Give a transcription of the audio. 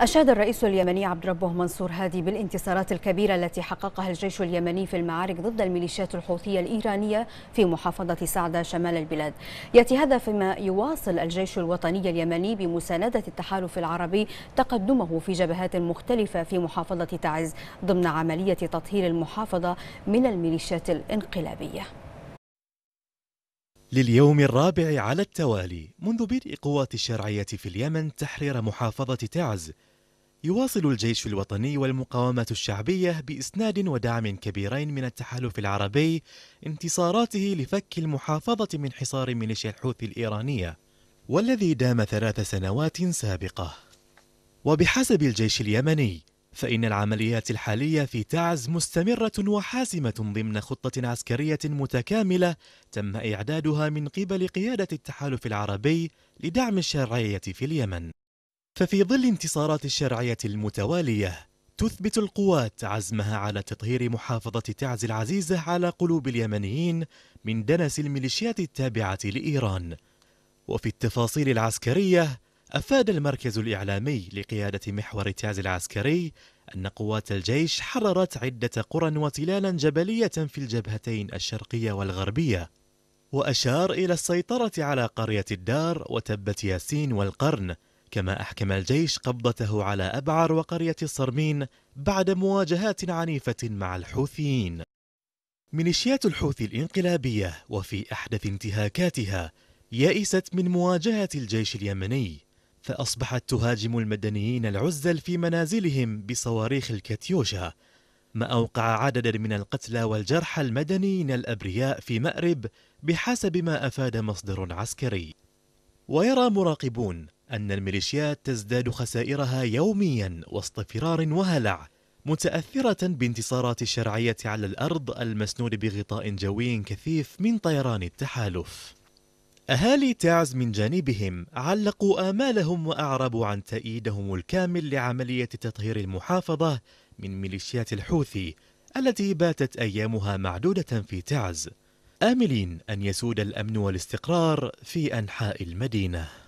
أشاد الرئيس اليمني عبد ربه منصور هادي بالانتصارات الكبيرة التي حققها الجيش اليمني في المعارك ضد الميليشيات الحوثية الإيرانية في محافظة سعدة شمال البلاد يأتي هذا فيما يواصل الجيش الوطني اليمني بمساندة التحالف العربي تقدمه في جبهات مختلفة في محافظة تعز ضمن عملية تطهير المحافظة من الميليشيات الانقلابية لليوم الرابع على التوالي منذ بدء قوات الشرعية في اليمن تحرير محافظة تعز يواصل الجيش الوطني والمقاومة الشعبية بإسناد ودعم كبيرين من التحالف العربي انتصاراته لفك المحافظة من حصار ميليشيا الحوثي الإيرانية والذي دام ثلاث سنوات سابقة وبحسب الجيش اليمني فإن العمليات الحالية في تعز مستمرة وحاسمة ضمن خطة عسكرية متكاملة تم إعدادها من قبل قيادة التحالف العربي لدعم الشرعية في اليمن. ففي ظل انتصارات الشرعية المتوالية، تثبت القوات عزمها على تطهير محافظة تعز العزيزة على قلوب اليمنيين من دنس الميليشيات التابعة لإيران. وفي التفاصيل العسكرية، أفاد المركز الإعلامي لقيادة محور تاز العسكري أن قوات الجيش حررت عدة قرى وتلالا جبلية في الجبهتين الشرقية والغربية وأشار إلى السيطرة على قرية الدار وتبت ياسين والقرن كما أحكم الجيش قبضته على أبعر وقرية الصرمين بعد مواجهات عنيفة مع الحوثيين ميليشيات الحوثي الانقلابية وفي أحدث انتهاكاتها يئست من مواجهة الجيش اليمني فأصبحت تهاجم المدنيين العزل في منازلهم بصواريخ الكاتيوشا ما أوقع عددا من القتلى والجرحى المدنيين الأبرياء في مأرب بحسب ما أفاد مصدر عسكري ويرى مراقبون أن الميليشيات تزداد خسائرها يوميا وسط فرار وهلع متأثرة بانتصارات الشرعية على الأرض المسنود بغطاء جوي كثيف من طيران التحالف أهالي تعز من جانبهم علقوا آمالهم وأعربوا عن تأييدهم الكامل لعملية تطهير المحافظة من ميليشيات الحوثي التي باتت أيامها معدودة في تعز آملين أن يسود الأمن والاستقرار في أنحاء المدينة